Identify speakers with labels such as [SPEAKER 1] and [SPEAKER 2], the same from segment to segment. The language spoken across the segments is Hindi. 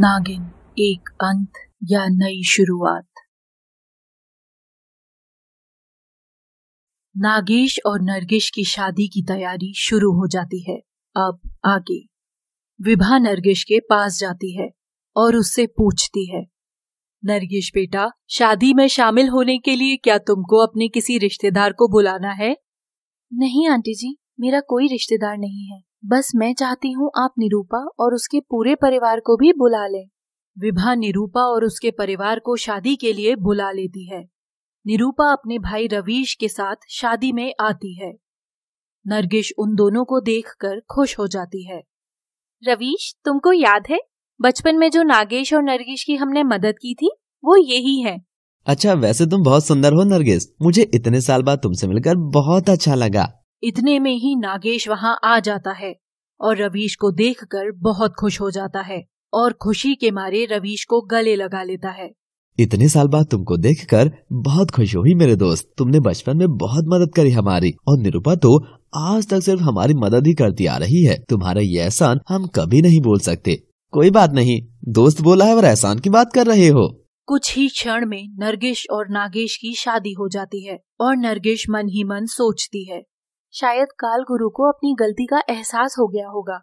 [SPEAKER 1] नागिन एक अंत या नई शुरुआत नागेश और नरगिश की शादी की तैयारी शुरू हो जाती है अब आगे विभा नरगिश के पास जाती है और उससे पूछती है नरगिश बेटा शादी में शामिल होने के लिए क्या तुमको अपने किसी रिश्तेदार को बुलाना है नहीं आंटी जी मेरा कोई रिश्तेदार नहीं है बस मैं चाहती हूँ आप निरूपा और उसके पूरे परिवार को भी बुला लें विभा निरूपा और उसके परिवार को शादी के लिए बुला लेती है निरूपा अपने भाई रवीश के साथ शादी में आती है नरगिश उन दोनों को देखकर खुश हो जाती है रवीश तुमको याद है बचपन में जो नागेश और नरगिश की हमने मदद की थी वो यही है
[SPEAKER 2] अच्छा वैसे तुम बहुत सुंदर हो नरगिश मुझे इतने साल बाद तुमसे मिलकर बहुत अच्छा लगा
[SPEAKER 1] इतने में ही नागेश वहां आ जाता है और रवीश को देखकर बहुत खुश हो जाता है और खुशी के मारे रवीश को गले लगा लेता है
[SPEAKER 2] इतने साल बाद तुमको देखकर बहुत खुश हुई मेरे दोस्त तुमने बचपन में बहुत मदद करी हमारी और निरुपा तो आज तक सिर्फ हमारी मदद ही करती आ रही है तुम्हारा ये एहसान हम कभी नहीं बोल सकते कोई बात नहीं दोस्त बोला है और एहसान की बात कर रहे हो
[SPEAKER 1] कुछ ही क्षण में नरगिश और नागेश की शादी हो जाती है और नरगिश मन ही मन सोचती है शायद काल गुरु को अपनी गलती का एहसास हो गया होगा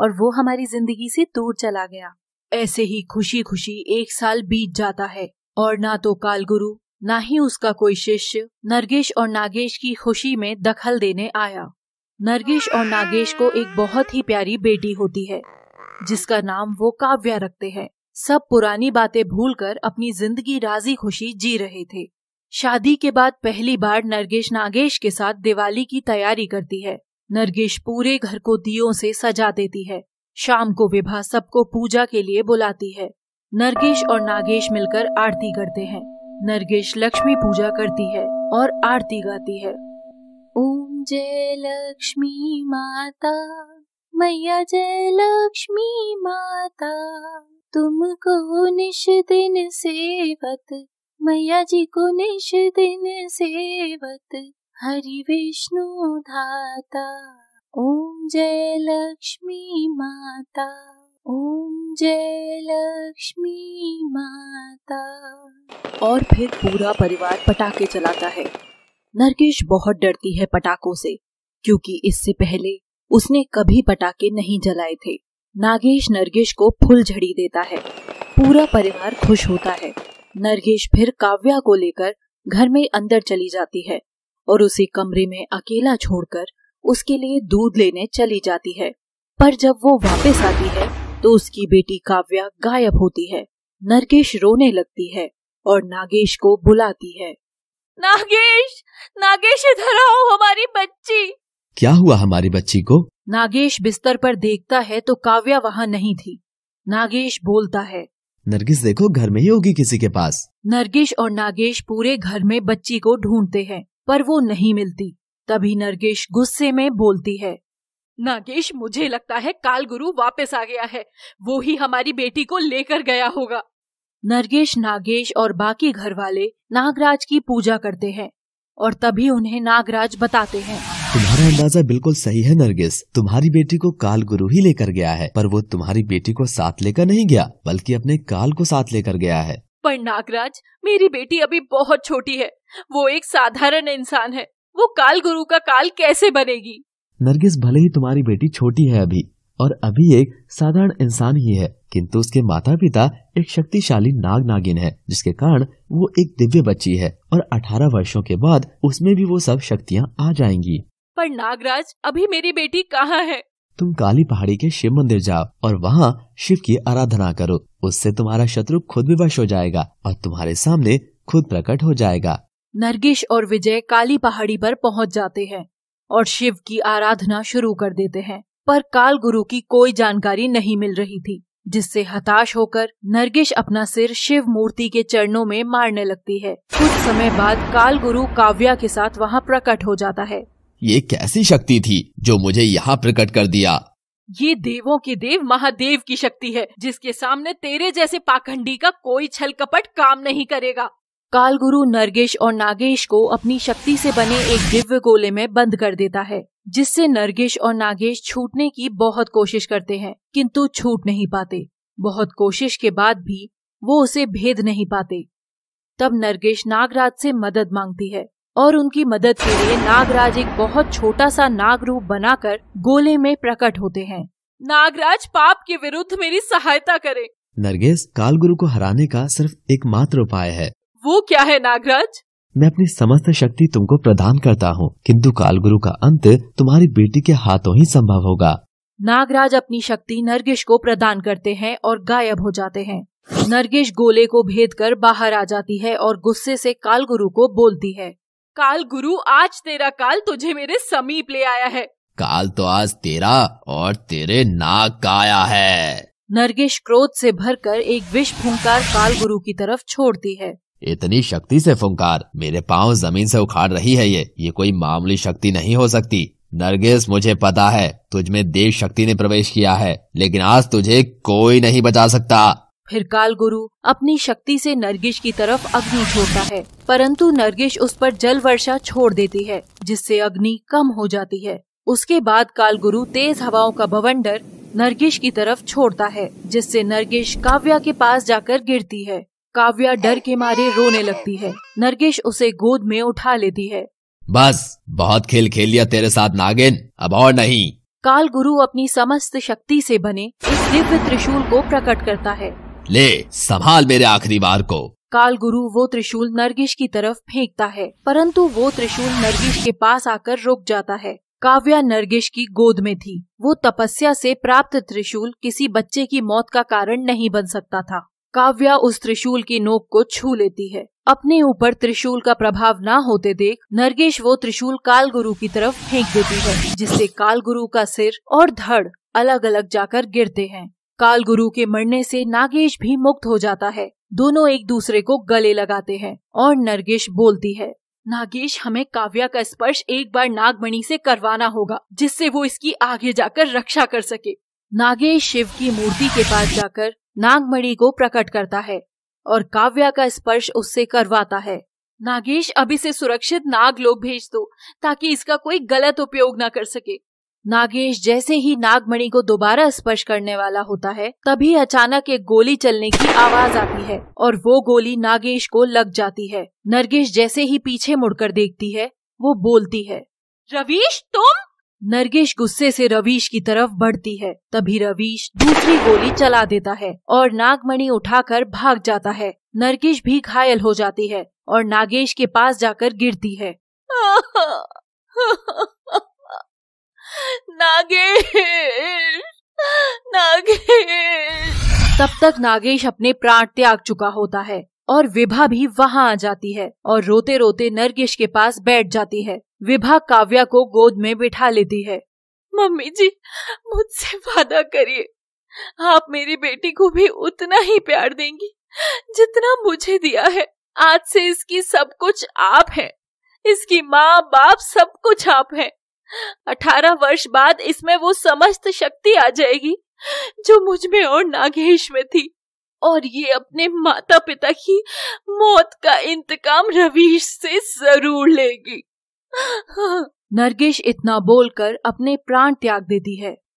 [SPEAKER 1] और वो हमारी जिंदगी से दूर चला गया ऐसे ही खुशी खुशी एक साल बीत जाता है और ना तो काल गुरु ना ही उसका कोई शिष्य नरगेश और नागेश की खुशी में दखल देने आया नरगेश और नागेश को एक बहुत ही प्यारी बेटी होती है जिसका नाम वो काव्या रखते हैं सब पुरानी बातें भूलकर अपनी जिंदगी राजी खुशी जी रहे थे शादी के बाद पहली बार नरगेश नागेश के साथ दिवाली की तैयारी करती है नरगेश पूरे घर को दियों से सजा देती है शाम को विभा सबको पूजा के लिए बुलाती है नरगेश और नागेश मिलकर आरती करते हैं नरगेश लक्ष्मी पूजा करती है और आरती गाती है ओम जय लक्ष्मी माता मैया जय लक्ष्मी माता तुमको निश दिन सेवत मैया जी को निश दिन सेवत हरि विष्णु धाता ओम जय लक्ष्मी माता ओम जय लक्ष्मी माता और फिर पूरा परिवार पटाखे चलाता है नरकेश बहुत डरती है पटाखों से क्योंकि इससे पहले उसने कभी पटाखे नहीं जलाए थे नागेश नरगेश को फुल झड़ी देता है पूरा परिवार खुश होता है नरगेश फिर काव्या को लेकर घर में अंदर चली जाती है और उसे कमरे में अकेला छोड़कर उसके लिए दूध लेने चली जाती है पर जब वो वापस आती है तो उसकी बेटी काव्या गायब होती है नरगेश रोने लगती है और नागेश को बुलाती है नागेश नागेश इधर आओ हमारी बच्ची
[SPEAKER 2] क्या हुआ हमारी बच्ची को
[SPEAKER 1] नागेश बिस्तर पर देखता है तो काव्या वहाँ नहीं थी नागेश बोलता है
[SPEAKER 2] नरगिस देखो घर में ही होगी किसी के पास
[SPEAKER 1] नरगिस और नागेश पूरे घर में बच्ची को ढूंढते हैं पर वो नहीं मिलती तभी नरगिस गुस्से में बोलती है नागेश मुझे लगता है काल गुरु वापस आ गया है वो ही हमारी बेटी को लेकर गया होगा नरगेश नागेश और बाकी घर वाले नागराज की पूजा करते हैं और तभी उन्हें नागराज बताते हैं
[SPEAKER 2] तुम्हारा अंदाजा बिल्कुल सही है नरगिस तुम्हारी बेटी को काल गुरु ही लेकर गया है पर वो तुम्हारी बेटी को साथ लेकर नहीं गया बल्कि अपने काल को साथ लेकर गया है
[SPEAKER 1] पर नागराज मेरी बेटी अभी बहुत छोटी है वो एक साधारण इंसान है वो काल गुरु का काल कैसे बनेगी
[SPEAKER 2] नरगिस भले ही तुम्हारी बेटी छोटी है अभी और अभी एक साधारण इंसान ही है किंतु उसके माता पिता एक शक्तिशाली नाग नागिन है जिसके कारण वो एक दिव्य बच्ची है और 18 वर्षों के बाद उसमें भी वो सब शक्तियाँ आ जाएंगी
[SPEAKER 1] पर नागराज अभी मेरी बेटी कहाँ है
[SPEAKER 2] तुम काली पहाड़ी के शिव मंदिर जाओ और वहाँ शिव की आराधना करो उससे तुम्हारा शत्रु खुद विवश हो जाएगा और तुम्हारे सामने खुद प्रकट हो जाएगा
[SPEAKER 1] नरगिश और विजय काली पहाड़ी पर पहुँच जाते हैं और शिव की आराधना शुरू कर देते हैं पर काल गुरु की कोई जानकारी नहीं मिल रही थी जिससे हताश होकर नरगिश अपना सिर शिव मूर्ति के चरणों में मारने लगती है कुछ समय बाद काल गुरु काव्या के साथ वहाँ प्रकट हो जाता है
[SPEAKER 2] ये कैसी शक्ति थी जो मुझे यहाँ प्रकट कर दिया
[SPEAKER 1] ये देवों के देव महादेव की शक्ति है जिसके सामने तेरे जैसे पाखंडी का कोई छल कपट काम नहीं करेगा कालगुरु नरगेश और नागेश को अपनी शक्ति से बने एक दिव्य गोले में बंद कर देता है जिससे नरगेश और नागेश छूटने की बहुत कोशिश करते हैं किंतु छूट नहीं पाते बहुत कोशिश के बाद भी वो उसे भेद नहीं पाते तब नरगेश नागराज से मदद मांगती है और उनकी मदद के लिए नागराज एक बहुत छोटा सा नाग रूप बनाकर गोले में प्रकट होते हैं नागराज पाप के विरुद्ध मेरी सहायता नरगेश
[SPEAKER 2] नरगिस गुरु को हराने का सिर्फ एकमात्र उपाय है
[SPEAKER 1] वो क्या है नागराज
[SPEAKER 2] मैं अपनी समस्त शक्ति तुमको प्रदान करता हूँ किंतु गुरु का अंत तुम्हारी बेटी के हाथों ही संभव होगा
[SPEAKER 1] नागराज अपनी शक्ति नरगिश को प्रदान करते हैं और गायब हो जाते हैं नरगिश गोले को भेद कर बाहर आ जाती है और गुस्से से कालगुरु को बोलती है काल गुरु आज तेरा काल तुझे मेरे समीप ले आया है
[SPEAKER 2] काल तो आज तेरा और तेरे नाक का आया है
[SPEAKER 1] नरगिश क्रोध से भरकर एक विष फुंकार काल गुरु की तरफ छोड़ती है
[SPEAKER 2] इतनी शक्ति से फुंकार मेरे पांव जमीन से उखाड़ रही है ये ये कोई मामूली शक्ति नहीं हो सकती नरगिस मुझे पता है तुझमें देव शक्ति ने प्रवेश किया है लेकिन आज तुझे कोई नहीं बचा सकता
[SPEAKER 1] फिर काल गुरु अपनी शक्ति से नरगिश की तरफ अग्नि छोड़ता है परंतु नरगिश उस पर जल वर्षा छोड़ देती है जिससे अग्नि कम हो जाती है उसके बाद काल गुरु तेज हवाओं का भवंडर नरगिश की तरफ छोड़ता है जिससे नरगिश काव्या के पास जाकर गिरती है काव्या डर के मारे रोने लगती है नरगिश उसे गोद में उठा लेती है
[SPEAKER 2] बस बहुत खेल खेल लिया तेरे साथ नागिन अब और नहीं
[SPEAKER 1] काल गुरु अपनी समस्त शक्ति से बने इस दिव्य त्रिशूल को प्रकट करता है
[SPEAKER 2] ले संभाल मेरे आखिरी बार को
[SPEAKER 1] काल गुरु वो त्रिशूल नरगिश की तरफ फेंकता है परंतु वो त्रिशूल नरगिश के पास आकर रुक जाता है काव्या नरगिश की गोद में थी वो तपस्या से प्राप्त त्रिशूल किसी बच्चे की मौत का कारण नहीं बन सकता था काव्या उस त्रिशूल की नोक को छू लेती है अपने ऊपर त्रिशूल का प्रभाव न होते देख नरगेश वो त्रिशूल काल गुरु की तरफ फेंक देती है जिससे काल गुरु का सिर और धड़ अलग अलग जाकर गिरते हैं काल गुरु के मरने से नागेश भी मुक्त हो जाता है दोनों एक दूसरे को गले लगाते हैं और नरगेश बोलती है नागेश हमें काव्या का स्पर्श एक बार नागमणि से करवाना होगा जिससे वो इसकी आगे जाकर रक्षा कर सके नागेश शिव की मूर्ति के पास जाकर नागमणि को प्रकट करता है और काव्या का स्पर्श उससे करवाता है नागेश अभी से सुरक्षित नाग लोग भेज दो ताकि इसका कोई गलत उपयोग ना कर सके नागेश जैसे ही नागमणि को दोबारा स्पर्श करने वाला होता है तभी अचानक एक गोली चलने की आवाज आती है और वो गोली नागेश को लग जाती है नरगेश जैसे ही पीछे मुड़कर देखती है वो बोलती है रवीश तुम नरगेश गुस्से से रवीश की तरफ बढ़ती है तभी रवीश दूसरी गोली चला देता है और नागमणि उठाकर भाग जाता है नरगेश भी घायल हो जाती है और नागेश के पास जाकर गिरती है नागेश नागेश तब तक नागेश अपने प्राण त्याग चुका होता है और विभा भी वहाँ आ जाती है और रोते रोते नरगिश के पास बैठ जाती है विभा काव्या को गोद में बिठा लेती है मम्मी जी मुझसे वादा करिए आप मेरी बेटी को भी उतना ही प्यार देंगी जितना मुझे दिया है आज से इसकी सब कुछ आप हैं इसकी माँ बाप सब कुछ आप हैं अठारह वर्ष बाद इसमें वो समस्त शक्ति आ जाएगी जो मुझ में और नागेश में थी और ये अपने माता पिता की मौत का इंतकाम रवीश से जरूर लेगी नरगेश इतना बोलकर अपने प्राण त्याग देती है